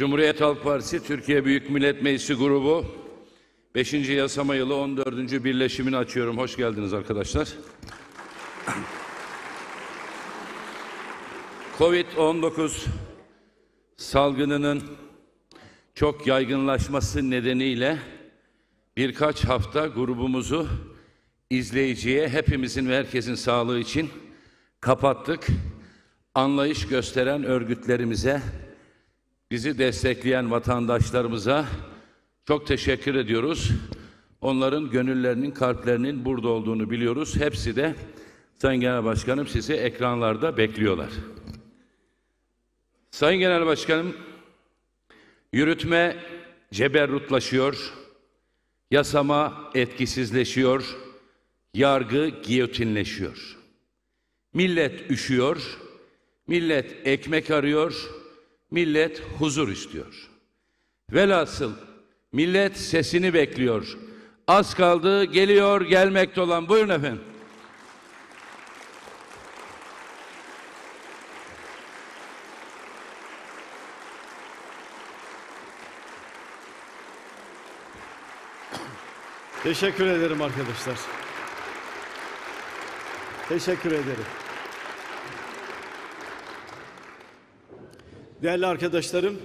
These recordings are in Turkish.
Cumhuriyet Halk Partisi Türkiye Büyük Millet Meclisi grubu 5. yasama yılı 14. birleşimini açıyorum. Hoş geldiniz arkadaşlar. Covid-19 salgınının çok yaygınlaşması nedeniyle birkaç hafta grubumuzu izleyiciye hepimizin ve herkesin sağlığı için kapattık. Anlayış gösteren örgütlerimize bizi destekleyen vatandaşlarımıza çok teşekkür ediyoruz. Onların gönüllerinin, kalplerinin burada olduğunu biliyoruz. Hepsi de Sayın Genel Başkanım sizi ekranlarda bekliyorlar. Sayın Genel Başkanım, yürütme ceberrutlaşıyor, yasama etkisizleşiyor, yargı giyotinleşiyor. Millet üşüyor, millet ekmek arıyor, Millet huzur istiyor. Velhasıl millet sesini bekliyor. Az kaldı geliyor gelmekte olan. Buyurun efendim. Teşekkür ederim arkadaşlar. Teşekkür ederim. Değerli arkadaşlarım,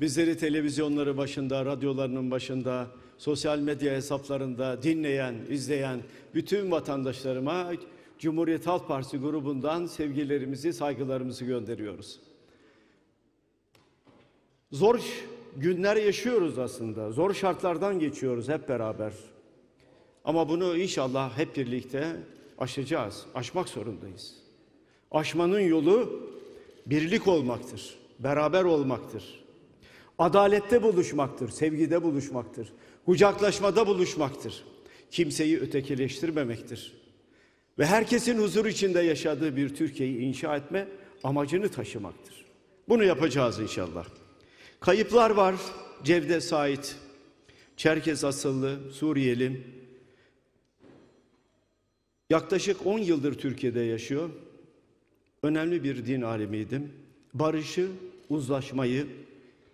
bizleri televizyonları başında, radyolarının başında, sosyal medya hesaplarında dinleyen, izleyen bütün vatandaşlarıma Cumhuriyet Halk Partisi grubundan sevgilerimizi, saygılarımızı gönderiyoruz. Zor günler yaşıyoruz aslında. Zor şartlardan geçiyoruz hep beraber. Ama bunu inşallah hep birlikte aşacağız. Aşmak zorundayız. Aşmanın yolu birlik olmaktır, beraber olmaktır. Adalette buluşmaktır, sevgide buluşmaktır, kucaklaşmada buluşmaktır. Kimseyi ötekileştirmemektir. Ve herkesin huzur içinde yaşadığı bir Türkiye'yi inşa etme amacını taşımaktır. Bunu yapacağız inşallah. Kayıplar var. Cevde Sait, Çerkez asıllı, Suriyeli. Yaklaşık 10 yıldır Türkiye'de yaşıyor önemli bir din alimiydim. Barışı, uzlaşmayı,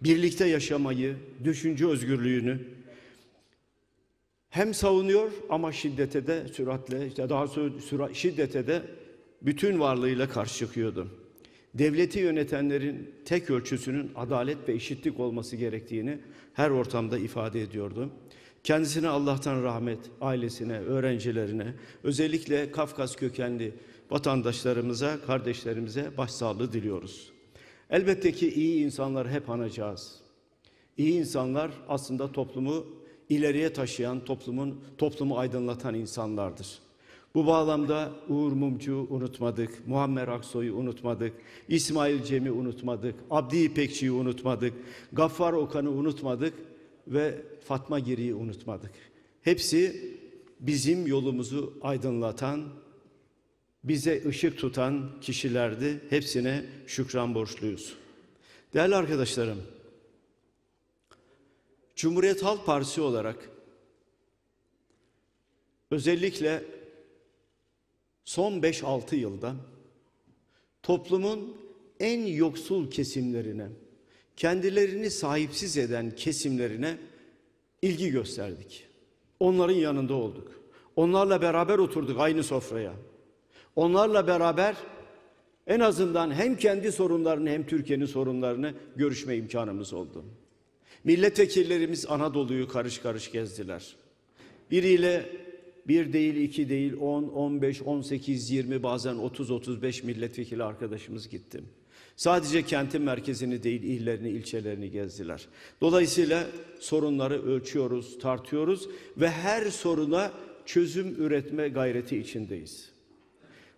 birlikte yaşamayı, düşünce özgürlüğünü hem savunuyor ama şiddete de süratle, işte daha sonra şiddete de bütün varlığıyla karşı çıkıyordu. Devleti yönetenlerin tek ölçüsünün adalet ve eşitlik olması gerektiğini her ortamda ifade ediyordu. Kendisine Allah'tan rahmet, ailesine, öğrencilerine, özellikle Kafkas kökenli vatandaşlarımıza, kardeşlerimize başsağlığı diliyoruz. Elbette ki iyi insanlar hep anacağız. İyi insanlar aslında toplumu ileriye taşıyan, toplumun toplumu aydınlatan insanlardır. Bu bağlamda Uğur Mumcu unutmadık, Muhammed Aksoy'u unutmadık, İsmail Cem'i unutmadık, Abdi İpekçi'yi unutmadık, Gaffar Okan'ı unutmadık ve Fatma Giri'yi unutmadık. Hepsi bizim yolumuzu aydınlatan, bize ışık tutan kişilerdi. Hepsine şükran borçluyuz. Değerli arkadaşlarım, Cumhuriyet Halk Partisi olarak özellikle son 5-6 yılda toplumun en yoksul kesimlerine, kendilerini sahipsiz eden kesimlerine ilgi gösterdik. Onların yanında olduk. Onlarla beraber oturduk aynı sofraya. Onlarla beraber en azından hem kendi sorunlarını hem Türkiye'nin sorunlarını görüşme imkanımız oldu. Milletvekillerimiz Anadolu'yu karış karış gezdiler. Biriyle bir değil, iki değil, 10, 15, 18, 20 bazen 30, 35 milletvekili arkadaşımız gitti. Sadece kentin merkezini değil, illerini, ilçelerini gezdiler. Dolayısıyla sorunları ölçüyoruz, tartıyoruz ve her soruna çözüm üretme gayreti içindeyiz.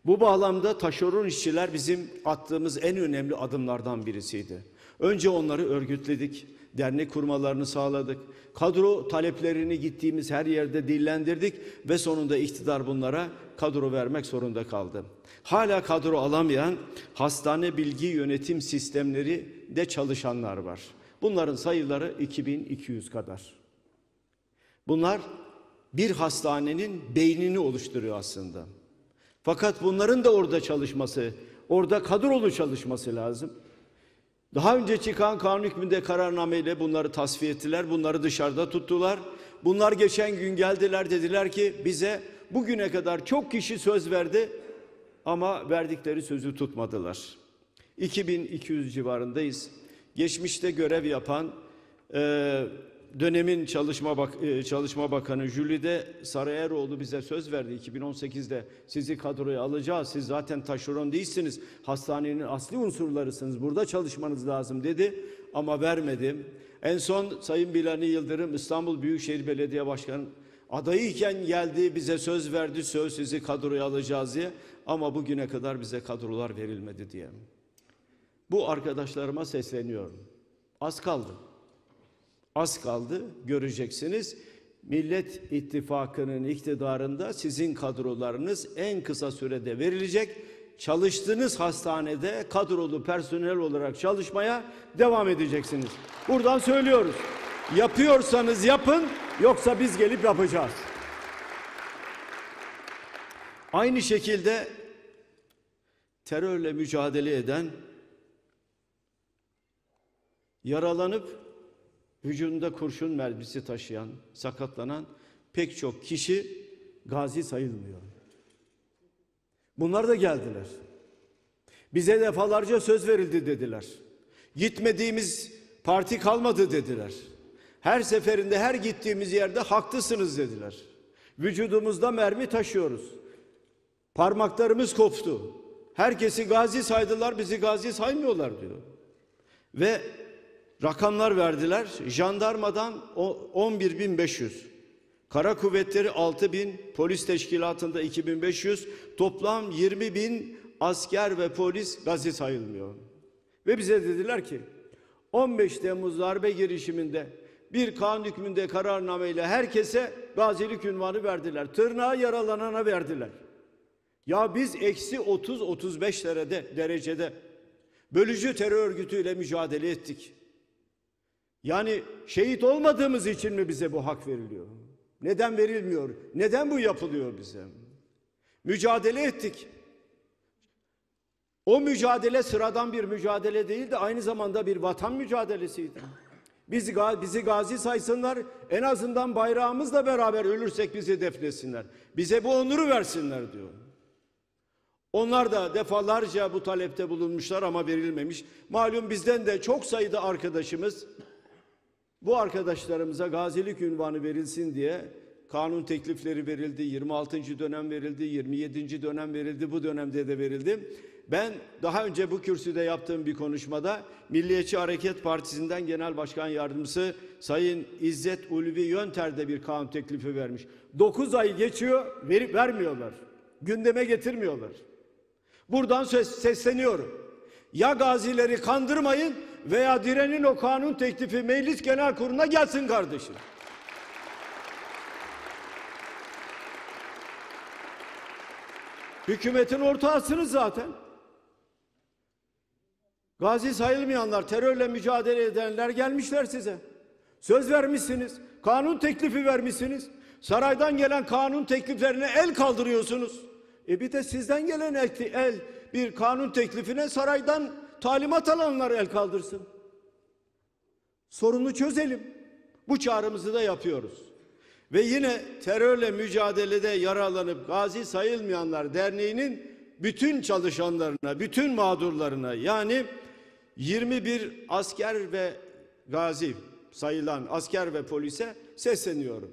Bu bağlamda taşeron işçiler bizim attığımız en önemli adımlardan birisiydi. Önce onları örgütledik, dernek kurmalarını sağladık. Kadro taleplerini gittiğimiz her yerde dillendirdik ve sonunda iktidar bunlara kadro vermek zorunda kaldı. Hala kadro alamayan hastane bilgi yönetim sistemleri de çalışanlar var. Bunların sayıları 2200 kadar. Bunlar bir hastanenin beynini oluşturuyor aslında. Fakat bunların da orada çalışması, orada kadrolu çalışması lazım. Daha önce çıkan kanun hükmünde kararnameyle bunları tasfiye ettiler, bunları dışarıda tuttular. Bunlar geçen gün geldiler dediler ki bize bugüne kadar çok kişi söz verdi ama verdikleri sözü tutmadılar. 2200 civarındayız. Geçmişte görev yapan e, dönemin Çalışma, Bak e, Çalışma Bakanı Jülide Sarayeroğlu bize söz verdi. 2018'de sizi kadroya alacağız. Siz zaten taşeron değilsiniz. Hastanenin asli unsurlarısınız. Burada çalışmanız lazım dedi ama vermedim. En son Sayın Bilani Yıldırım İstanbul Büyükşehir Belediye Başkanı iken geldi bize söz verdi söz sizi kadroya alacağız diye ama bugüne kadar bize kadrolar verilmedi diye. Bu arkadaşlarıma sesleniyorum. Az kaldı. Az kaldı göreceksiniz. Millet İttifakı'nın iktidarında sizin kadrolarınız en kısa sürede verilecek. Çalıştığınız hastanede kadrolu personel olarak çalışmaya devam edeceksiniz. Buradan söylüyoruz. Yapıyorsanız yapın, yoksa biz gelip yapacağız. Aynı şekilde terörle mücadele eden yaralanıp vücudunda kurşun mermisi taşıyan, sakatlanan pek çok kişi gazi sayılmıyor. Bunlar da geldiler. Bize defalarca söz verildi dediler. Gitmediğimiz parti kalmadı dediler. Her seferinde her gittiğimiz yerde haklısınız dediler. Vücudumuzda mermi taşıyoruz. Parmaklarımız koptu. Herkesi gazi saydılar, bizi gazi saymıyorlar diyor. Ve rakamlar verdiler. Jandarmadan 11.500, kara kuvvetleri 6.000, polis teşkilatında 2.500, toplam 20.000 asker ve polis gazi sayılmıyor. Ve bize dediler ki 15 Temmuz darbe girişiminde bir kanun hükmünde kararnameyle herkese gazilik ünvanı verdiler. Tırnağı yaralanana verdiler. Ya biz eksi 30-35 derecede bölücü terör örgütüyle mücadele ettik. Yani şehit olmadığımız için mi bize bu hak veriliyor? Neden verilmiyor? Neden bu yapılıyor bize? Mücadele ettik. O mücadele sıradan bir mücadele değildi. Aynı zamanda bir vatan mücadelesiydi. Bizi, bizi gazi saysınlar. En azından bayrağımızla beraber ölürsek bizi defnesinler. Bize bu onuru versinler diyor. Onlar da defalarca bu talepte bulunmuşlar ama verilmemiş. Malum bizden de çok sayıda arkadaşımız bu arkadaşlarımıza gazilik ünvanı verilsin diye kanun teklifleri verildi, 26. dönem verildi, 27. dönem verildi, bu dönemde de verildi. Ben daha önce bu kürsüde yaptığım bir konuşmada Milliyetçi Hareket Partisi'nden Genel Başkan Yardımcısı Sayın İzzet Ulvi Yönter de bir kanun teklifi vermiş. 9 ay geçiyor, verip vermiyorlar. Gündeme getirmiyorlar. Buradan ses, sesleniyorum. Ya gazileri kandırmayın veya direnin o kanun teklifi meclis genel kuruluna gelsin kardeşim. Hükümetin ortağısınız zaten. Gazi sayılmayanlar, terörle mücadele edenler gelmişler size. Söz vermişsiniz, kanun teklifi vermişsiniz. Saraydan gelen kanun tekliflerine el kaldırıyorsunuz. E bir de sizden gelen el, el bir kanun teklifine saraydan Talimat alanlar el kaldırsın. Sorunu çözelim. Bu çağrımızı da yapıyoruz. Ve yine terörle mücadelede yaralanıp gazi sayılmayanlar derneğinin bütün çalışanlarına, bütün mağdurlarına yani 21 asker ve gazi sayılan asker ve polise sesleniyorum.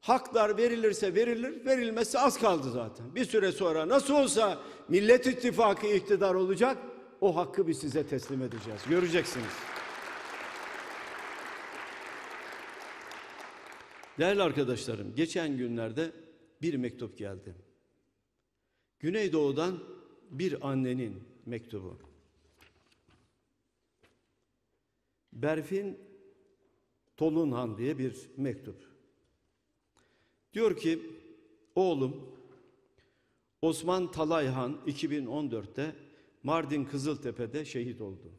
Haklar verilirse verilir, verilmesi az kaldı zaten. Bir süre sonra nasıl olsa Millet İttifakı iktidar olacak o hakkı biz size teslim edeceğiz. Göreceksiniz. Değerli arkadaşlarım, geçen günlerde bir mektup geldi. Güneydoğu'dan bir annenin mektubu. Berfin Tolunhan diye bir mektup. Diyor ki oğlum Osman Talayhan 2014'te Mardin Kızıltepe'de şehit oldu.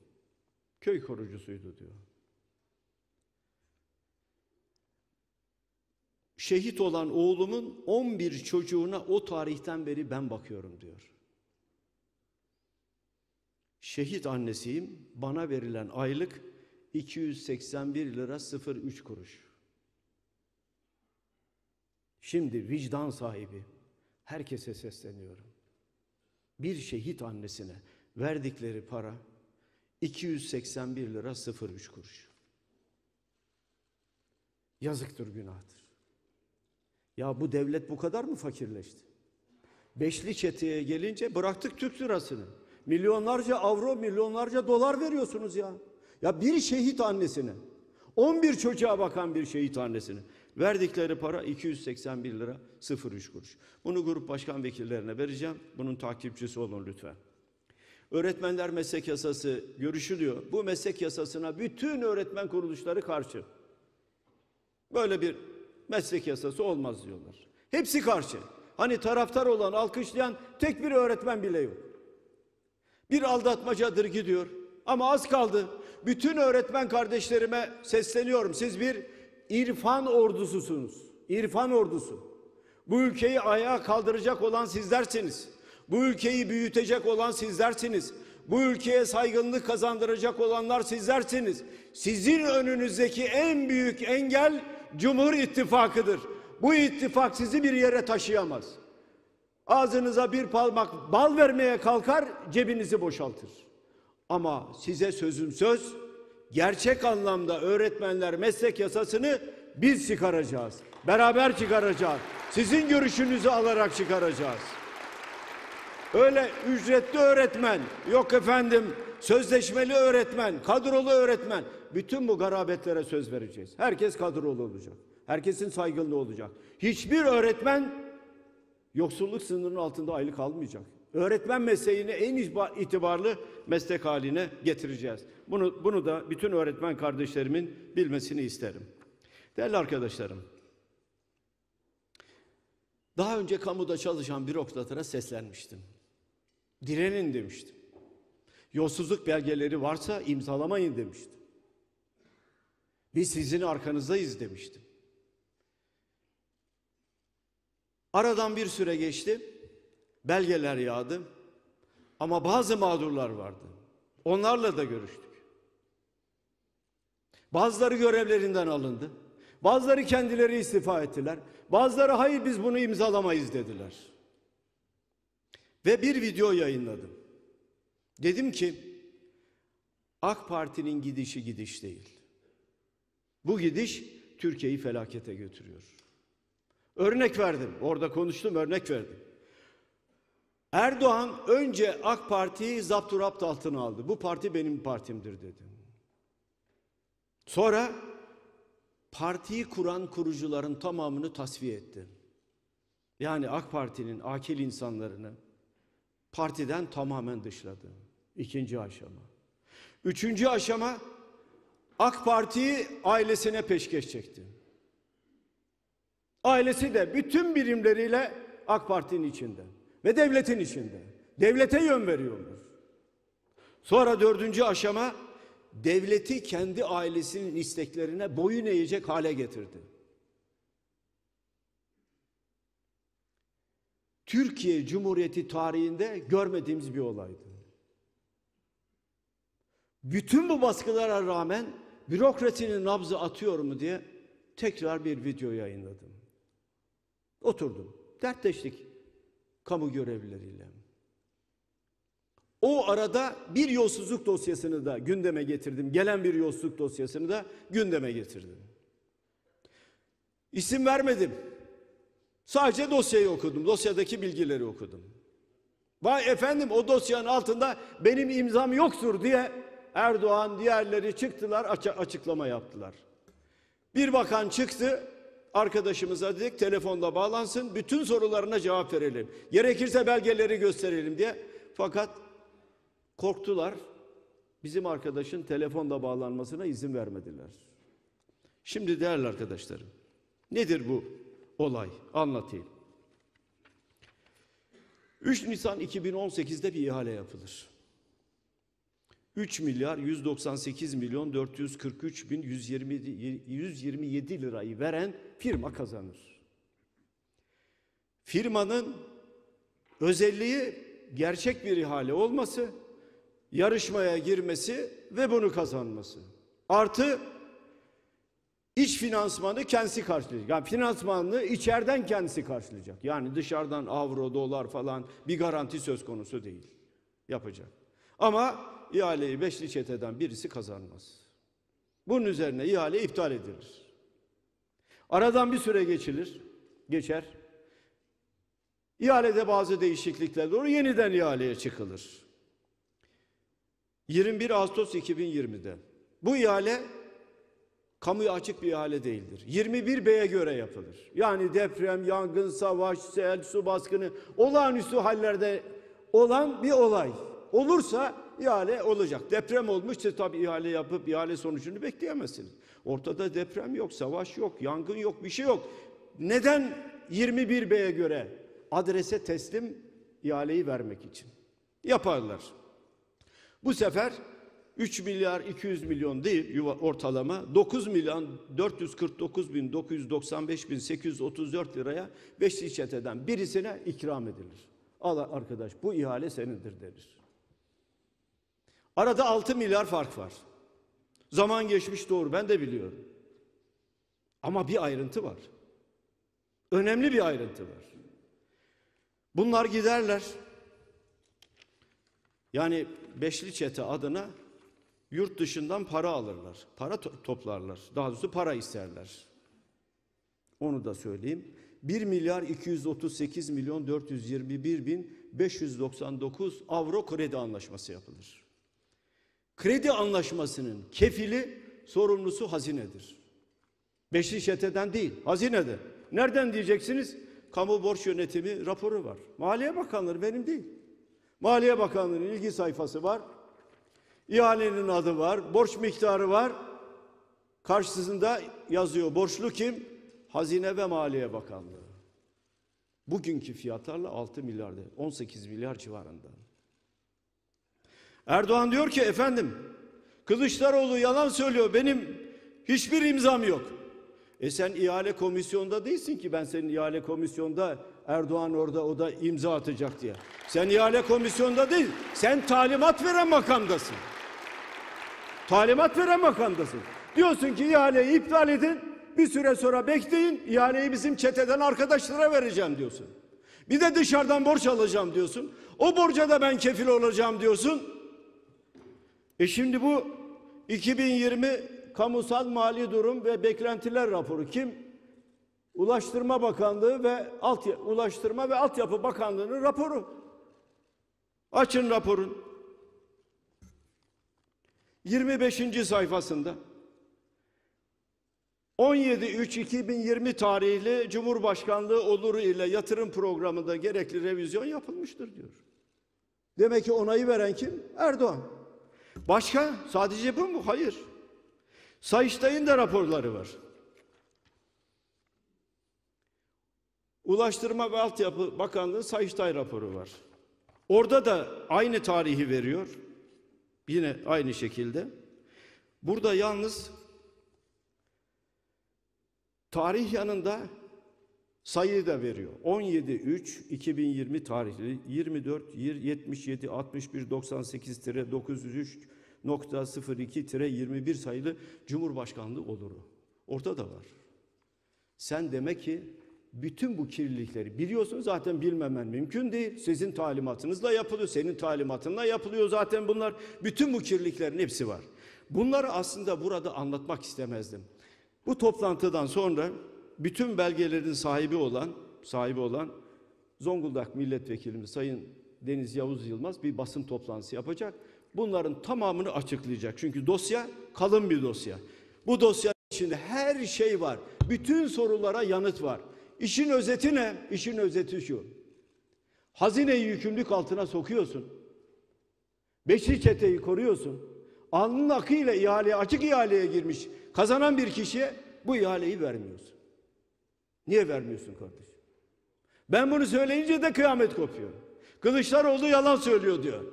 Köy korucusuydu diyor. Şehit olan oğlumun 11 çocuğuna o tarihten beri ben bakıyorum diyor. Şehit annesiyim. Bana verilen aylık 281 lira 03 kuruş. Şimdi vicdan sahibi herkese sesleniyorum. Bir şehit annesine verdikleri para 281 lira 03 kuruş. Yazıktır, günahtır. Ya bu devlet bu kadar mı fakirleşti? Beşli çeteye gelince bıraktık Türk lirasını. Milyonlarca avro, milyonlarca dolar veriyorsunuz ya. Ya bir şehit annesine, 11 çocuğa bakan bir şehit annesine verdikleri para 281 lira 03 kuruş. Bunu grup başkan vekillerine vereceğim. Bunun takipçisi olun lütfen. Öğretmenler meslek yasası görüşülüyor. Bu meslek yasasına bütün öğretmen kuruluşları karşı. Böyle bir meslek yasası olmaz diyorlar. Hepsi karşı. Hani taraftar olan, alkışlayan tek bir öğretmen bile yok. Bir aldatmacadır gidiyor. Ama az kaldı. Bütün öğretmen kardeşlerime sesleniyorum. Siz bir irfan ordususunuz. İrfan ordusu. Bu ülkeyi ayağa kaldıracak olan sizlersiniz. Bu ülkeyi büyütecek olan sizlersiniz. Bu ülkeye saygınlık kazandıracak olanlar sizlersiniz. Sizin önünüzdeki en büyük engel Cumhur İttifakı'dır. Bu ittifak sizi bir yere taşıyamaz. Ağzınıza bir parmak bal vermeye kalkar, cebinizi boşaltır. Ama size sözüm söz, gerçek anlamda öğretmenler meslek yasasını biz çıkaracağız. Beraber çıkaracağız. Sizin görüşünüzü alarak çıkaracağız. Öyle ücretli öğretmen, yok efendim sözleşmeli öğretmen, kadrolu öğretmen. Bütün bu garabetlere söz vereceğiz. Herkes kadrolu olacak. Herkesin saygınlığı olacak. Hiçbir öğretmen yoksulluk sınırının altında aylık almayacak. Öğretmen mesleğini en itibarlı meslek haline getireceğiz. Bunu, bunu da bütün öğretmen kardeşlerimin bilmesini isterim. Değerli arkadaşlarım, daha önce kamuda çalışan bürokratlara seslenmiştim. Direnin demiştim. Yolsuzluk belgeleri varsa imzalamayın demiştim. Biz sizin arkanızdayız demiştim. Aradan bir süre geçti. Belgeler yağdı. Ama bazı mağdurlar vardı. Onlarla da görüştük. Bazıları görevlerinden alındı. Bazıları kendileri istifa ettiler. Bazıları hayır biz bunu imzalamayız dediler. Ve bir video yayınladım. Dedim ki AK Parti'nin gidişi gidiş değil. Bu gidiş Türkiye'yi felakete götürüyor. Örnek verdim. Orada konuştum, örnek verdim. Erdoğan önce AK Parti'yi zapturapt altına aldı. Bu parti benim partimdir dedim. Sonra partiyi kuran kurucuların tamamını tasfiye etti. Yani AK Parti'nin akil insanlarını, partiden tamamen dışladı. İkinci aşama. Üçüncü aşama AK Parti'yi ailesine peşkeş çekti. Ailesi de bütün birimleriyle AK Parti'nin içinde ve devletin içinde. Devlete yön veriyorlar. Sonra dördüncü aşama devleti kendi ailesinin isteklerine boyun eğecek hale getirdi. Türkiye Cumhuriyeti tarihinde görmediğimiz bir olaydı. Bütün bu baskılara rağmen bürokrasinin nabzı atıyor mu diye tekrar bir video yayınladım. Oturdum. Dertleştik kamu görevlileriyle. O arada bir yolsuzluk dosyasını da gündeme getirdim. Gelen bir yolsuzluk dosyasını da gündeme getirdim. İsim vermedim. Sadece dosyayı okudum. Dosyadaki bilgileri okudum. Vay efendim o dosyanın altında benim imzam yoktur diye Erdoğan diğerleri çıktılar açıklama yaptılar. Bir bakan çıktı arkadaşımıza dedik telefonla bağlansın bütün sorularına cevap verelim. Gerekirse belgeleri gösterelim diye. Fakat korktular. Bizim arkadaşın telefonla bağlanmasına izin vermediler. Şimdi değerli arkadaşlarım nedir bu olay. Anlatayım. 3 Nisan 2018'de bir ihale yapılır. 3 milyar 198 milyon 443 bin 127, 127 lirayı veren firma kazanır. Firmanın özelliği gerçek bir ihale olması, yarışmaya girmesi ve bunu kazanması. Artı İç finansmanı kendisi karşılayacak. Yani finansmanını içeriden kendisi karşılayacak. Yani dışarıdan avro, dolar falan bir garanti söz konusu değil. Yapacak. Ama ihaleyi beşli çeteden birisi kazanmaz. Bunun üzerine ihale iptal edilir. Aradan bir süre geçilir, geçer. İhalede bazı değişiklikler doğru yeniden ihaleye çıkılır. 21 Ağustos 2020'de bu ihale kamuya açık bir ihale değildir. 21 B'ye göre yapılır. Yani deprem, yangın, savaş, sel, su baskını olağanüstü hallerde olan bir olay. Olursa ihale olacak. Deprem olmuşsa tabii ihale yapıp ihale sonucunu bekleyemezsiniz. Ortada deprem yok, savaş yok, yangın yok, bir şey yok. Neden 21 B'ye göre adrese teslim ihaleyi vermek için yaparlar. Bu sefer 3 milyar 200 milyon değil ortalama 9 milyon 449 bin 995 bin 834 liraya 5 işleteden birisine ikram edilir. Al arkadaş bu ihale senindir denir. Arada 6 milyar fark var. Zaman geçmiş doğru ben de biliyorum. Ama bir ayrıntı var. Önemli bir ayrıntı var. Bunlar giderler. Yani beşli çete adına Yurt dışından para alırlar. Para to toplarlar. Daha doğrusu para isterler. Onu da söyleyeyim. 1 milyar 238 milyon 421 bin 599 avro kredi anlaşması yapılır. Kredi anlaşmasının kefili sorumlusu hazinedir. Beşli şeteden değil, hazinede. Nereden diyeceksiniz? Kamu borç yönetimi raporu var. Maliye Bakanlığı benim değil. Maliye Bakanlığı'nın ilgi sayfası var. İhalenin adı var, borç miktarı var. Karşısında yazıyor borçlu kim? Hazine ve Maliye Bakanlığı. Bugünkü fiyatlarla 6 milyar, 18 milyar civarında. Erdoğan diyor ki efendim Kılıçdaroğlu yalan söylüyor benim hiçbir imzam yok. E sen ihale komisyonda değilsin ki ben senin ihale komisyonda Erdoğan orada o da imza atacak diye. Sen ihale komisyonda değil sen talimat veren makamdasın. Talimat veren makamdasın. Diyorsun ki ihaleyi iptal edin. Bir süre sonra bekleyin. ihaleyi bizim çeteden arkadaşlara vereceğim diyorsun. Bir de dışarıdan borç alacağım diyorsun. O borca da ben kefil olacağım diyorsun. E şimdi bu 2020 kamusal mali durum ve beklentiler raporu kim? Ulaştırma Bakanlığı ve Alt Ulaştırma ve Altyapı Bakanlığı'nın raporu. Açın raporun. 25. sayfasında 17.3.2020 tarihli Cumhurbaşkanlığı oluru ile yatırım programında gerekli revizyon yapılmıştır diyor. Demek ki onayı veren kim? Erdoğan. Başka? Sadece bu mu? Hayır. Sayıştay'ın da raporları var. Ulaştırma ve Altyapı Bakanlığı Sayıştay raporu var. Orada da aynı tarihi veriyor. Yine aynı şekilde. Burada yalnız tarih yanında sayıyı da veriyor. 17 3 2020 tarihli 24 77 61 98 903 .02-21 sayılı Cumhurbaşkanlığı oluru. da var. Sen demek ki bütün bu kirlilikleri biliyorsunuz zaten bilmemen mümkün değil. Sizin talimatınızla yapılıyor, senin talimatınla yapılıyor zaten bunlar. Bütün bu kirliliklerin hepsi var. Bunları aslında burada anlatmak istemezdim. Bu toplantıdan sonra bütün belgelerin sahibi olan sahibi olan Zonguldak milletvekilimiz Sayın Deniz Yavuz Yılmaz bir basın toplantısı yapacak. Bunların tamamını açıklayacak. Çünkü dosya kalın bir dosya. Bu dosya içinde her şey var. Bütün sorulara yanıt var. İşin özeti ne? İşin özeti şu. Hazineyi yükümlülük altına sokuyorsun. Beşli çeteyi koruyorsun. Alnın akıyla ihaleye, açık ihaleye girmiş kazanan bir kişiye bu ihaleyi vermiyorsun. Niye vermiyorsun kardeşim? Ben bunu söyleyince de kıyamet kopuyor. Kılıçdaroğlu yalan söylüyor diyor.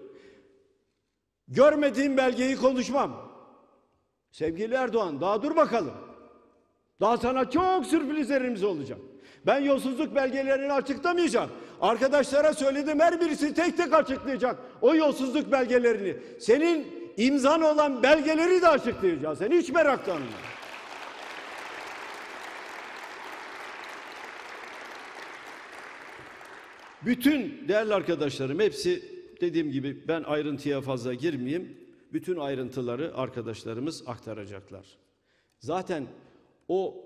Görmediğim belgeyi konuşmam. Sevgili Erdoğan daha dur bakalım. Daha sana çok sürprizlerimiz olacak. Ben yolsuzluk belgelerini açıklamayacağım. Arkadaşlara söyledim her birisi tek tek açıklayacak o yolsuzluk belgelerini. Senin imzan olan belgeleri de açıklayacağız. Sen hiç meraklanma. Bütün değerli arkadaşlarım hepsi dediğim gibi ben ayrıntıya fazla girmeyeyim. Bütün ayrıntıları arkadaşlarımız aktaracaklar. Zaten o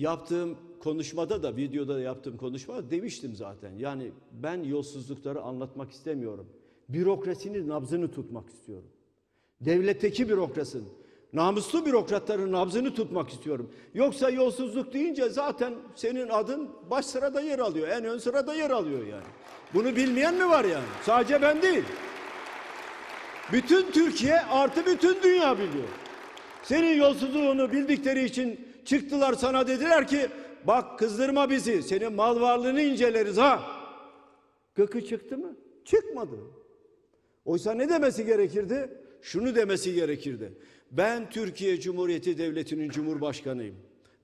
Yaptığım konuşmada da videoda da yaptığım konuşmada demiştim zaten. Yani ben yolsuzlukları anlatmak istemiyorum. Bürokrasinin nabzını tutmak istiyorum. Devletteki bürokrasın, namuslu bürokratların nabzını tutmak istiyorum. Yoksa yolsuzluk deyince zaten senin adın baş sırada yer alıyor. En ön sırada yer alıyor yani. Bunu bilmeyen mi var yani? Sadece ben değil. Bütün Türkiye artı bütün dünya biliyor. Senin yolsuzluğunu bildikleri için Çıktılar sana dediler ki bak kızdırma bizi senin mal varlığını inceleriz ha. Gıkı çıktı mı? Çıkmadı. Oysa ne demesi gerekirdi? Şunu demesi gerekirdi. Ben Türkiye Cumhuriyeti Devleti'nin Cumhurbaşkanıyım.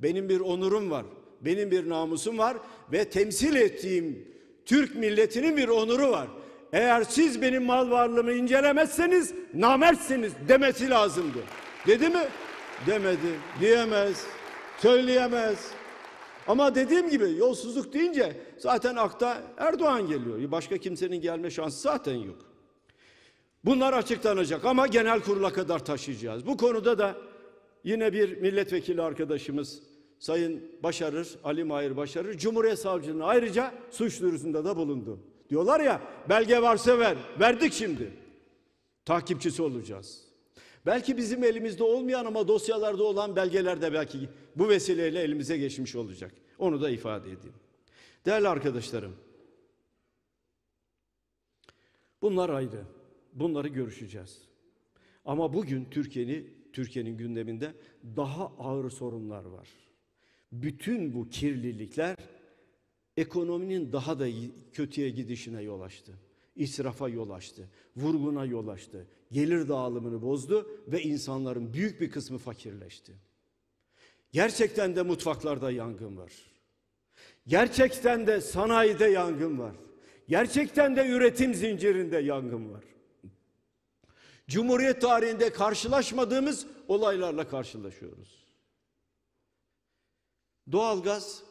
Benim bir onurum var. Benim bir namusum var ve temsil ettiğim Türk milletinin bir onuru var. Eğer siz benim mal varlığımı incelemezseniz namertsiniz demesi lazımdı. Dedi mi? Demedi. Diyemez söyleyemez. Ama dediğim gibi yolsuzluk deyince zaten akta Erdoğan geliyor. Başka kimsenin gelme şansı zaten yok. Bunlar açıklanacak ama genel kurula kadar taşıyacağız. Bu konuda da yine bir milletvekili arkadaşımız Sayın Başarır, Ali Mahir Başarır Cumhuriyet Savcılığı'na ayrıca suç duyurusunda da bulundu. Diyorlar ya belge varsa ver. Verdik şimdi. Takipçisi olacağız. Belki bizim elimizde olmayan ama dosyalarda olan belgeler de belki bu vesileyle elimize geçmiş olacak. Onu da ifade edeyim. Değerli arkadaşlarım, bunlar ayrı. Bunları görüşeceğiz. Ama bugün Türkiye'nin Türkiye'nin gündeminde daha ağır sorunlar var. Bütün bu kirlilikler ekonominin daha da kötüye gidişine yol açtı israfa yol açtı, vurguna yol açtı, gelir dağılımını bozdu ve insanların büyük bir kısmı fakirleşti. Gerçekten de mutfaklarda yangın var. Gerçekten de sanayide yangın var. Gerçekten de üretim zincirinde yangın var. Cumhuriyet tarihinde karşılaşmadığımız olaylarla karşılaşıyoruz. Doğalgaz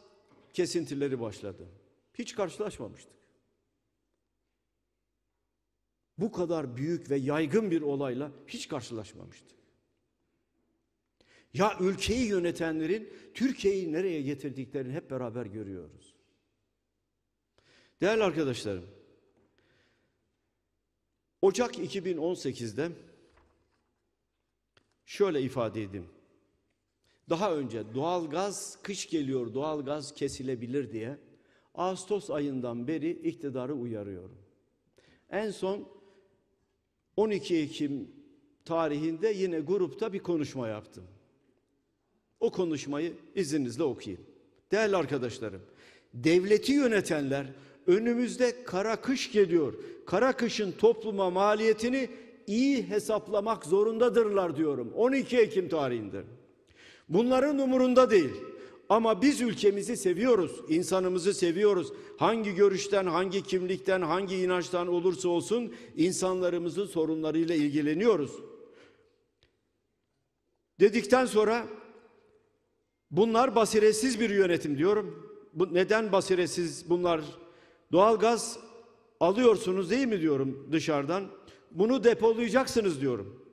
kesintileri başladı. Hiç karşılaşmamıştık bu kadar büyük ve yaygın bir olayla hiç karşılaşmamıştı. Ya ülkeyi yönetenlerin Türkiye'yi nereye getirdiklerini hep beraber görüyoruz. Değerli arkadaşlarım, Ocak 2018'de şöyle ifade edeyim. Daha önce doğalgaz kış geliyor, doğalgaz kesilebilir diye Ağustos ayından beri iktidarı uyarıyorum. En son 12 Ekim tarihinde yine grupta bir konuşma yaptım. O konuşmayı izninizle okuyayım. Değerli arkadaşlarım, devleti yönetenler önümüzde kara kış geliyor. Kara kışın topluma maliyetini iyi hesaplamak zorundadırlar diyorum. 12 Ekim tarihinde. Bunların umurunda değil. Ama biz ülkemizi seviyoruz, insanımızı seviyoruz. Hangi görüşten, hangi kimlikten, hangi inançtan olursa olsun insanlarımızın sorunlarıyla ilgileniyoruz. Dedikten sonra bunlar basiretsiz bir yönetim diyorum. Bu neden basiretsiz bunlar? Doğalgaz alıyorsunuz değil mi diyorum dışarıdan. Bunu depolayacaksınız diyorum.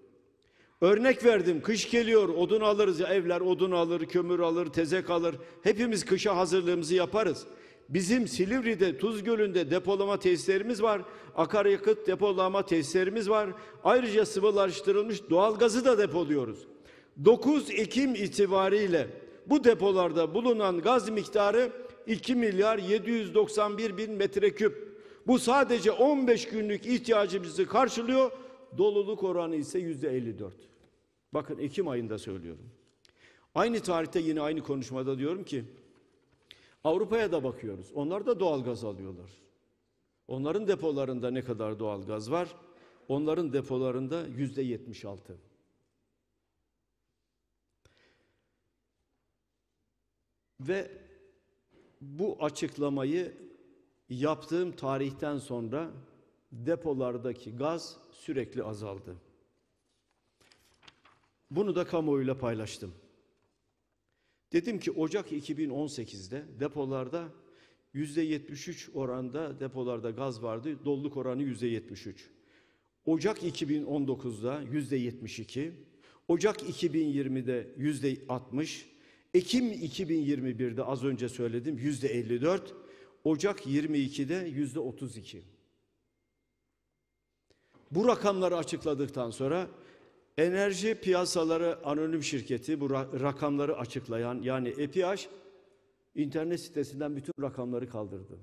Örnek verdim. Kış geliyor, odun alırız. ya Evler odun alır, kömür alır, tezek alır. Hepimiz kışa hazırlığımızı yaparız. Bizim Silivri'de, Tuz Gölü'nde depolama tesislerimiz var. Akaryakıt depolama tesislerimiz var. Ayrıca sıvılaştırılmış doğalgazı da depoluyoruz. 9 Ekim itibariyle bu depolarda bulunan gaz miktarı 2 milyar 791 bin metreküp. Bu sadece 15 günlük ihtiyacımızı karşılıyor. Doluluk oranı ise yüzde 54. Bakın Ekim ayında söylüyorum. Aynı tarihte yine aynı konuşmada diyorum ki Avrupa'ya da bakıyoruz. Onlar da doğal gaz alıyorlar. Onların depolarında ne kadar doğal gaz var? Onların depolarında yüzde yetmiş altı. Ve bu açıklamayı yaptığım tarihten sonra depolardaki gaz sürekli azaldı. Bunu da kamuoyuyla paylaştım. Dedim ki Ocak 2018'de depolarda %73 oranda depolarda gaz vardı. Doluluk oranı %73. Ocak 2019'da %72. Ocak 2020'de %60. Ekim 2021'de az önce söyledim %54. Ocak 22'de %32. Bu rakamları açıkladıktan sonra Enerji Piyasaları Anonim Şirketi bu rakamları açıklayan yani EPH internet sitesinden bütün rakamları kaldırdı.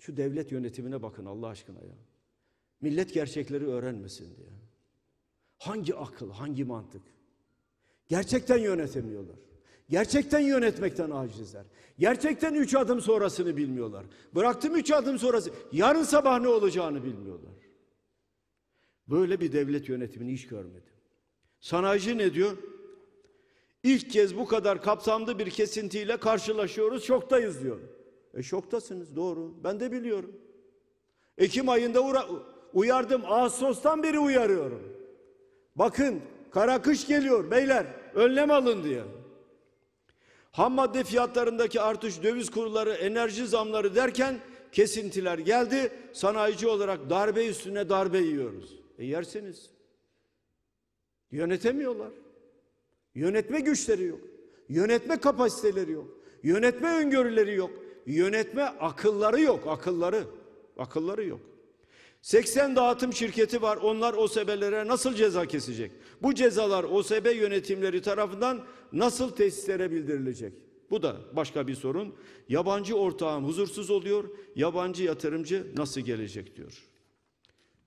Şu devlet yönetimine bakın Allah aşkına ya. Millet gerçekleri öğrenmesin diye. Hangi akıl, hangi mantık? Gerçekten yönetemiyorlar. Gerçekten yönetmekten acizler. Gerçekten üç adım sonrasını bilmiyorlar. Bıraktım üç adım sonrası. Yarın sabah ne olacağını bilmiyorlar. Böyle bir devlet yönetimini hiç görmedim. Sanayici ne diyor? İlk kez bu kadar kapsamlı bir kesintiyle karşılaşıyoruz, şoktayız diyor. E şoktasınız doğru. Ben de biliyorum. Ekim ayında uyardım. Ağustos'tan beri uyarıyorum. Bakın kara kış geliyor beyler önlem alın diye. Ham madde fiyatlarındaki artış, döviz kurları, enerji zamları derken kesintiler geldi. Sanayici olarak darbe üstüne darbe yiyoruz. E yersiniz. Yönetemiyorlar. Yönetme güçleri yok. Yönetme kapasiteleri yok. Yönetme öngörüleri yok. Yönetme akılları yok. Akılları. Akılları yok. 80 dağıtım şirketi var. Onlar o OSB'lere nasıl ceza kesecek? Bu cezalar OSB yönetimleri tarafından nasıl tesislere bildirilecek? Bu da başka bir sorun. Yabancı ortağım huzursuz oluyor. Yabancı yatırımcı nasıl gelecek diyor.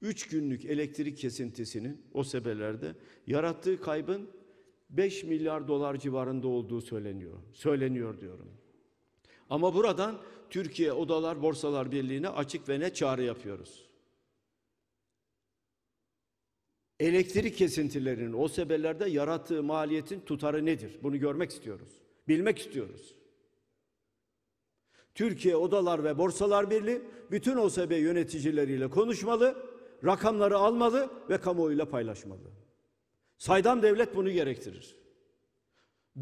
3 günlük elektrik kesintisinin o sebelerde yarattığı kaybın 5 milyar dolar civarında olduğu söyleniyor. Söyleniyor diyorum. Ama buradan Türkiye Odalar Borsalar Birliği'ne açık ve ne çağrı yapıyoruz. Elektrik kesintilerinin o sebelerde yarattığı maliyetin tutarı nedir? Bunu görmek istiyoruz. Bilmek istiyoruz. Türkiye Odalar ve Borsalar Birliği bütün OSB yöneticileriyle konuşmalı rakamları almalı ve kamuoyuyla paylaşmalı. Saydam devlet bunu gerektirir.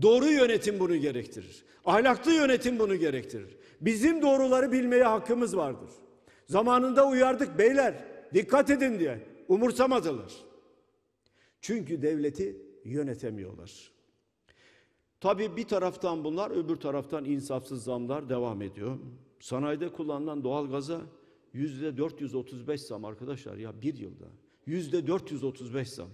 Doğru yönetim bunu gerektirir. Ahlaklı yönetim bunu gerektirir. Bizim doğruları bilmeye hakkımız vardır. Zamanında uyardık beyler dikkat edin diye umursamadılar. Çünkü devleti yönetemiyorlar. Tabi bir taraftan bunlar, öbür taraftan insafsız zamlar devam ediyor. Sanayide kullanılan doğalgaza Yüzde 435 zam arkadaşlar ya bir yılda. Yüzde 435 zam.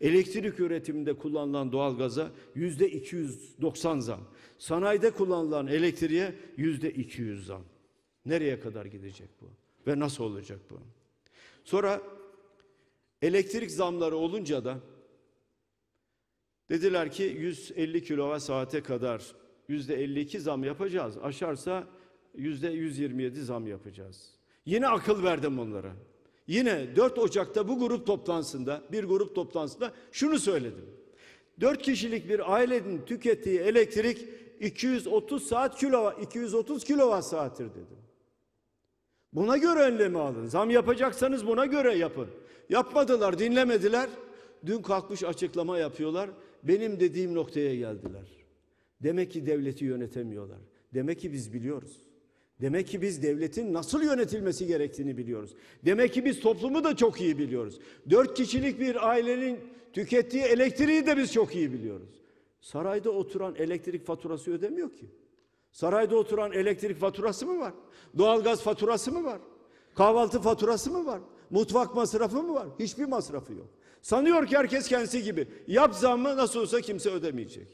Elektrik üretiminde kullanılan doğalgaza yüzde 290 zam. Sanayide kullanılan elektriğe yüzde 200 zam. Nereye kadar gidecek bu? Ve nasıl olacak bu? Sonra elektrik zamları olunca da dediler ki 150 kilovat saate kadar yüzde 52 zam yapacağız. Aşarsa yüzde 127 zam yapacağız. Yine akıl verdim onlara. Yine 4 Ocak'ta bu grup toplantısında, bir grup toplantısında şunu söyledim. 4 kişilik bir ailenin tükettiği elektrik 230 saat kilova 230 kilovat saattir dedim. Buna göre önlemi alın. Zam yapacaksanız buna göre yapın. Yapmadılar, dinlemediler. Dün kalkmış açıklama yapıyorlar. Benim dediğim noktaya geldiler. Demek ki devleti yönetemiyorlar. Demek ki biz biliyoruz. Demek ki biz devletin nasıl yönetilmesi gerektiğini biliyoruz. Demek ki biz toplumu da çok iyi biliyoruz. Dört kişilik bir ailenin tükettiği elektriği de biz çok iyi biliyoruz. Sarayda oturan elektrik faturası ödemiyor ki. Sarayda oturan elektrik faturası mı var? Doğalgaz faturası mı var? Kahvaltı faturası mı var? Mutfak masrafı mı var? Hiçbir masrafı yok. Sanıyor ki herkes kendisi gibi. Yap zammı nasıl olsa kimse ödemeyecek.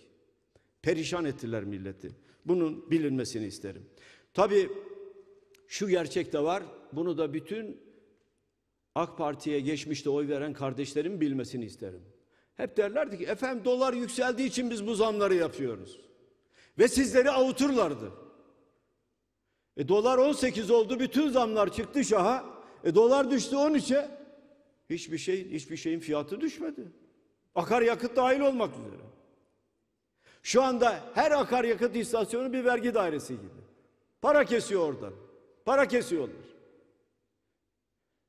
Perişan ettiler milleti. Bunun bilinmesini isterim. Tabii şu gerçek de var. Bunu da bütün AK Parti'ye geçmişte oy veren kardeşlerim bilmesini isterim. Hep derlerdi ki efendim dolar yükseldiği için biz bu zamları yapıyoruz. Ve sizleri avuturlardı. E dolar 18 oldu bütün zamlar çıktı şaha. E dolar düştü 13'e. Hiçbir şey hiçbir şeyin fiyatı düşmedi. Akaryakıt dahil olmak üzere. Şu anda her akaryakıt istasyonu bir vergi dairesi gibi. Para kesiyor oradan. Para kesiyorlar.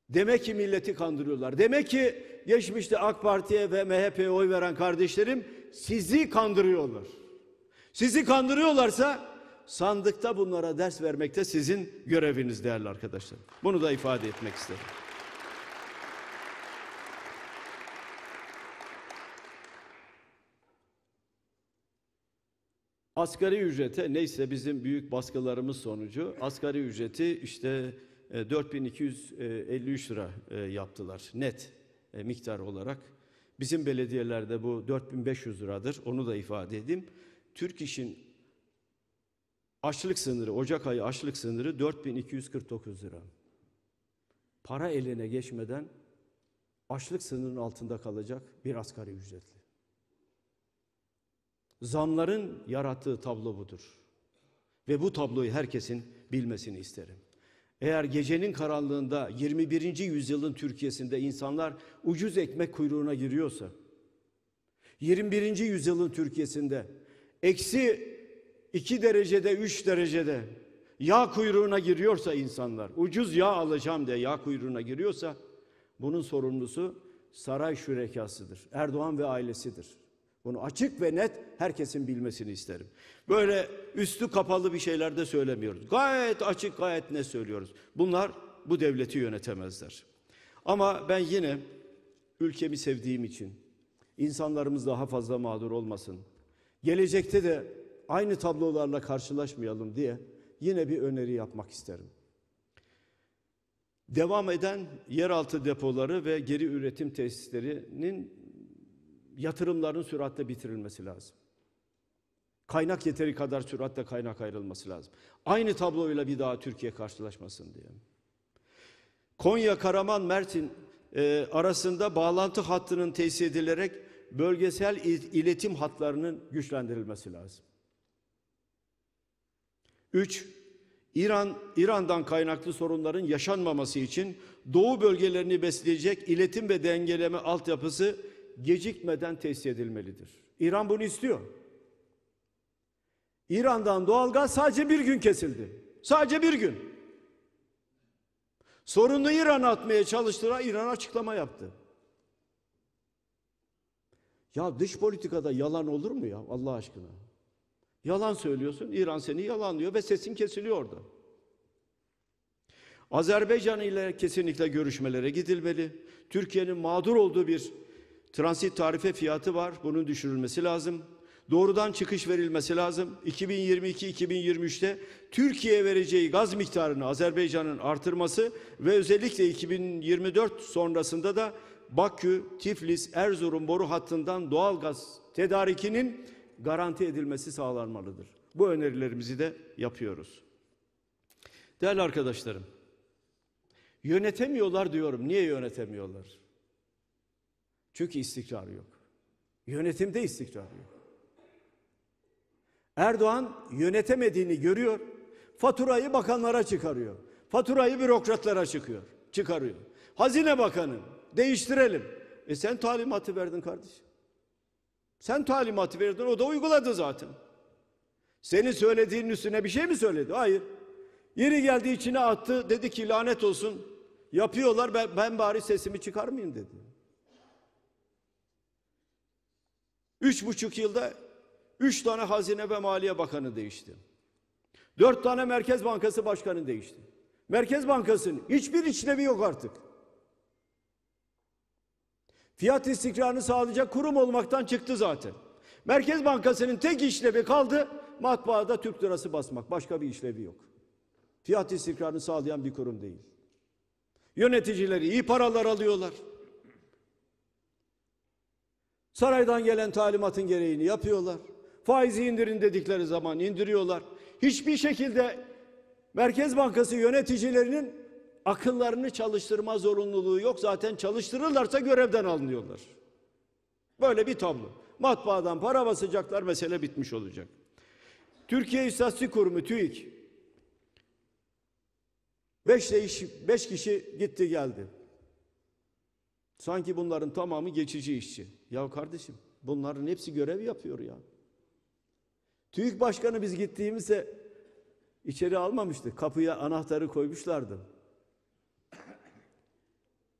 Demek ki milleti kandırıyorlar. Demek ki geçmişte AK Parti'ye ve MHP'ye oy veren kardeşlerim sizi kandırıyorlar. Sizi kandırıyorlarsa sandıkta bunlara ders vermekte sizin göreviniz değerli arkadaşlar. Bunu da ifade etmek istedim. Asgari ücrete neyse bizim büyük baskılarımız sonucu asgari ücreti işte 4253 e, lira e, yaptılar net e, miktar olarak. Bizim belediyelerde bu 4500 liradır. Onu da ifade edeyim. Türk İş'in açlık sınırı, Ocak ayı açlık sınırı 4249 lira. Para eline geçmeden açlık sınırının altında kalacak bir asgari ücretli. Zamların yarattığı tablo budur. Ve bu tabloyu herkesin bilmesini isterim. Eğer gecenin karanlığında 21. yüzyılın Türkiye'sinde insanlar ucuz ekmek kuyruğuna giriyorsa, 21. yüzyılın Türkiye'sinde eksi 2 derecede 3 derecede yağ kuyruğuna giriyorsa insanlar, ucuz yağ alacağım diye yağ kuyruğuna giriyorsa bunun sorumlusu saray şürekasıdır. Erdoğan ve ailesidir. Bunu açık ve net herkesin bilmesini isterim. Böyle üstü kapalı bir şeyler de söylemiyoruz. Gayet açık gayet ne söylüyoruz. Bunlar bu devleti yönetemezler. Ama ben yine ülkemi sevdiğim için insanlarımız daha fazla mağdur olmasın. Gelecekte de aynı tablolarla karşılaşmayalım diye yine bir öneri yapmak isterim. Devam eden yeraltı depoları ve geri üretim tesislerinin yatırımların süratle bitirilmesi lazım. Kaynak yeteri kadar süratle kaynak ayrılması lazım. Aynı tabloyla bir daha Türkiye karşılaşmasın diye. Konya, Karaman, Mersin e, arasında bağlantı hattının tesis edilerek bölgesel iletim hatlarının güçlendirilmesi lazım. 3. İran İran'dan kaynaklı sorunların yaşanmaması için doğu bölgelerini besleyecek iletim ve dengeleme altyapısı gecikmeden tesis edilmelidir. İran bunu istiyor. İran'dan doğalgaz sadece bir gün kesildi. Sadece bir gün. Sorunu İran atmaya çalıştılar. İran açıklama yaptı. Ya dış politikada yalan olur mu ya Allah aşkına? Yalan söylüyorsun, İran seni yalanlıyor ve sesin kesiliyor orada. Azerbaycan ile kesinlikle görüşmelere gidilmeli. Türkiye'nin mağdur olduğu bir Transit tarife fiyatı var. Bunun düşürülmesi lazım. Doğrudan çıkış verilmesi lazım. 2022-2023'te Türkiye vereceği gaz miktarını Azerbaycan'ın artırması ve özellikle 2024 sonrasında da Bakü, Tiflis, Erzurum boru hattından doğal gaz tedarikinin garanti edilmesi sağlanmalıdır. Bu önerilerimizi de yapıyoruz. Değerli arkadaşlarım, yönetemiyorlar diyorum. Niye yönetemiyorlar? Çünkü istikrar yok. Yönetimde istikrar yok. Erdoğan yönetemediğini görüyor. Faturayı bakanlara çıkarıyor. Faturayı bürokratlara çıkıyor, çıkarıyor. Hazine Bakanı değiştirelim. E sen talimatı verdin kardeşim. Sen talimatı verdin, o da uyguladı zaten. Senin söylediğin üstüne bir şey mi söyledi? Hayır. Yeri geldi içine attı, dedi ki lanet olsun. Yapıyorlar, ben, ben bari sesimi çıkarmayayım dedi. Üç buçuk yılda üç tane Hazine ve Maliye Bakanı değişti. Dört tane Merkez Bankası Başkanı değişti. Merkez Bankası'nın hiçbir işlevi yok artık. Fiyat istikrarını sağlayacak kurum olmaktan çıktı zaten. Merkez Bankası'nın tek işlevi kaldı matbaada Türk lirası basmak. Başka bir işlevi yok. Fiyat istikrarını sağlayan bir kurum değil. Yöneticileri iyi paralar alıyorlar. Saraydan gelen talimatın gereğini yapıyorlar. Faizi indirin dedikleri zaman indiriyorlar. Hiçbir şekilde Merkez Bankası yöneticilerinin akıllarını çalıştırma zorunluluğu yok. Zaten çalıştırırlarsa görevden alınıyorlar. Böyle bir tablo. Matbaadan para basacaklar mesele bitmiş olacak. Türkiye İstatistik Kurumu TÜİK 5 kişi gitti geldi. Sanki bunların tamamı geçici işçi. Ya kardeşim bunların hepsi görev yapıyor ya. TÜİK Başkanı biz gittiğimizde içeri almamıştı. Kapıya anahtarı koymuşlardı.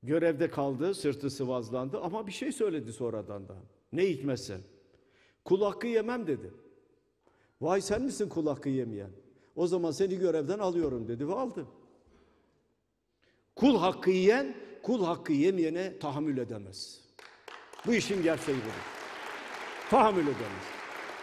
Görevde kaldı, sırtı sıvazlandı ama bir şey söyledi sonradan da. Ne hikmetse. Kul hakkı yemem dedi. Vay sen misin kul hakkı yemeyen? O zaman seni görevden alıyorum dedi ve aldı. Kul hakkı yiyen kul hakkı yemeyene tahammül edemez. Bu işin gerçeği budur. Tahammül edemez.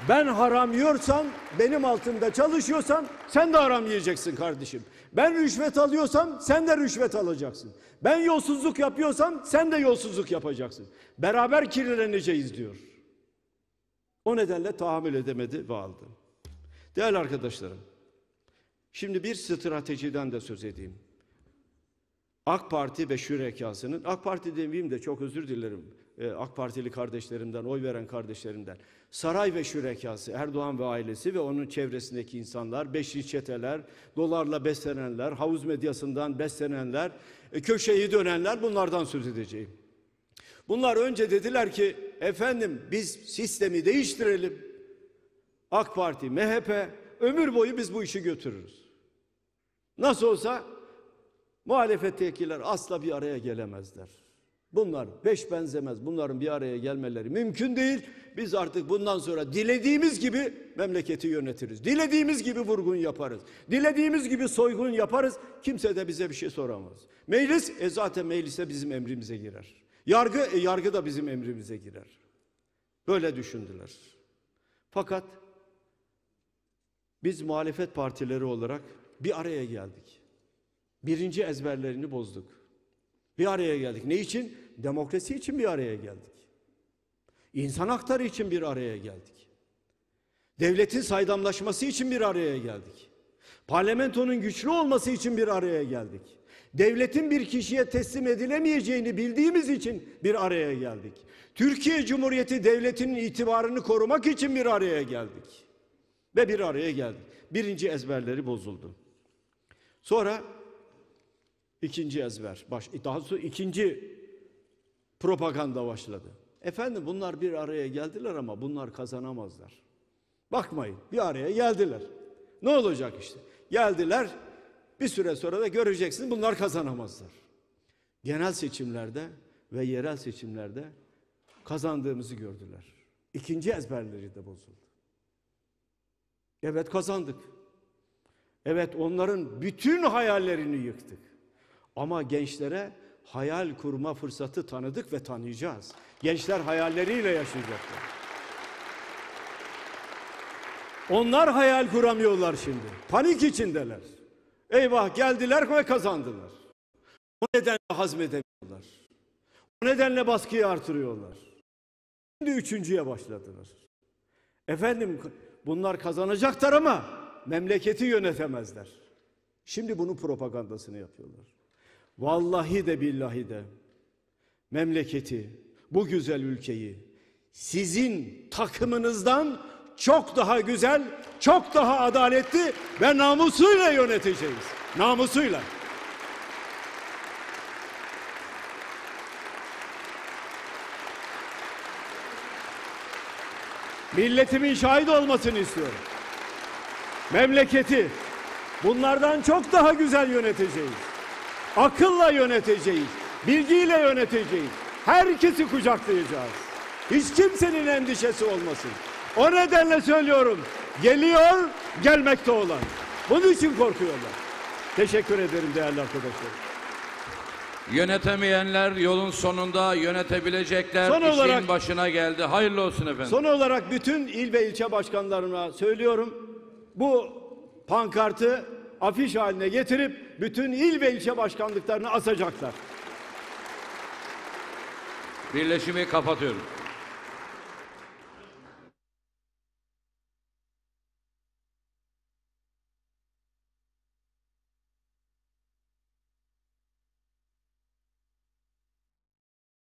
Ben haram yiyorsam, benim altında çalışıyorsan sen de haram yiyeceksin kardeşim. Ben rüşvet alıyorsam sen de rüşvet alacaksın. Ben yolsuzluk yapıyorsam sen de yolsuzluk yapacaksın. Beraber kirleneceğiz diyor. O nedenle tahammül edemedi ve aldı. Değerli arkadaşlarım, şimdi bir stratejiden de söz edeyim. AK Parti ve şürekasının, AK Parti demeyeyim de çok özür dilerim ee, AK Partili kardeşlerimden, oy veren kardeşlerimden. Saray ve şürekası, Erdoğan ve ailesi ve onun çevresindeki insanlar, beşli çeteler, dolarla beslenenler, havuz medyasından beslenenler, e, köşeyi dönenler bunlardan söz edeceğim. Bunlar önce dediler ki efendim biz sistemi değiştirelim. AK Parti, MHP ömür boyu biz bu işi götürürüz. Nasıl olsa Muhalefettekiler asla bir araya gelemezler. Bunlar beş benzemez. Bunların bir araya gelmeleri mümkün değil. Biz artık bundan sonra dilediğimiz gibi memleketi yönetiriz. Dilediğimiz gibi vurgun yaparız. Dilediğimiz gibi soygun yaparız. Kimse de bize bir şey soramaz. Meclis e zaten meclise bizim emrimize girer. Yargı e yargı da bizim emrimize girer. Böyle düşündüler. Fakat biz muhalefet partileri olarak bir araya geldik. Birinci ezberlerini bozduk. Bir araya geldik. Ne için? Demokrasi için bir araya geldik. İnsan hakları için bir araya geldik. Devletin saydamlaşması için bir araya geldik. Parlamentonun güçlü olması için bir araya geldik. Devletin bir kişiye teslim edilemeyeceğini bildiğimiz için bir araya geldik. Türkiye Cumhuriyeti devletinin itibarını korumak için bir araya geldik. Ve bir araya geldik. Birinci ezberleri bozuldu. Sonra İkinci ezber. Baş, e, daha sonra ikinci propaganda başladı. Efendim bunlar bir araya geldiler ama bunlar kazanamazlar. Bakmayın bir araya geldiler. Ne olacak işte? Geldiler bir süre sonra da göreceksiniz bunlar kazanamazlar. Genel seçimlerde ve yerel seçimlerde kazandığımızı gördüler. İkinci ezberleri de bozuldu. Evet kazandık. Evet onların bütün hayallerini yıktık. Ama gençlere hayal kurma fırsatı tanıdık ve tanıyacağız. Gençler hayalleriyle yaşayacaklar. Onlar hayal kuramıyorlar şimdi. Panik içindeler. Eyvah geldiler ve kazandılar. O nedenle hazmedemiyorlar. O nedenle baskıyı artırıyorlar. Şimdi üçüncüye başladılar. Efendim bunlar kazanacaklar ama memleketi yönetemezler. Şimdi bunun propagandasını yapıyorlar. Vallahi de billahi de memleketi, bu güzel ülkeyi sizin takımınızdan çok daha güzel, çok daha adaletli ve namusuyla yöneteceğiz. Namusuyla. Milletimin şahit olmasını istiyorum. Memleketi bunlardan çok daha güzel yöneteceğiz. Akılla yöneteceğiz. Bilgiyle yöneteceğiz. Herkesi kucaklayacağız. Hiç kimsenin endişesi olmasın. O nedenle söylüyorum. Geliyor, gelmekte olan. Bunun için korkuyorlar. Teşekkür ederim değerli arkadaşlar. Yönetemeyenler yolun sonunda yönetebilecekler. Son olarak, İşin başına geldi. Hayırlı olsun efendim. Son olarak bütün il ve ilçe başkanlarına söylüyorum. Bu pankartı afiş haline getirip bütün il ve ilçe başkanlıklarını asacaklar. Birleşimi kapatıyorum.